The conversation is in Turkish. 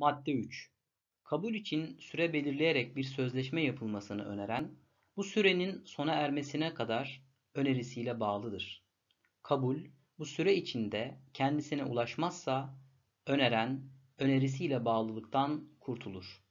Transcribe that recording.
Madde 3. Kabul için süre belirleyerek bir sözleşme yapılmasını öneren, bu sürenin sona ermesine kadar önerisiyle bağlıdır. Kabul, bu süre içinde kendisine ulaşmazsa öneren önerisiyle bağlılıktan kurtulur.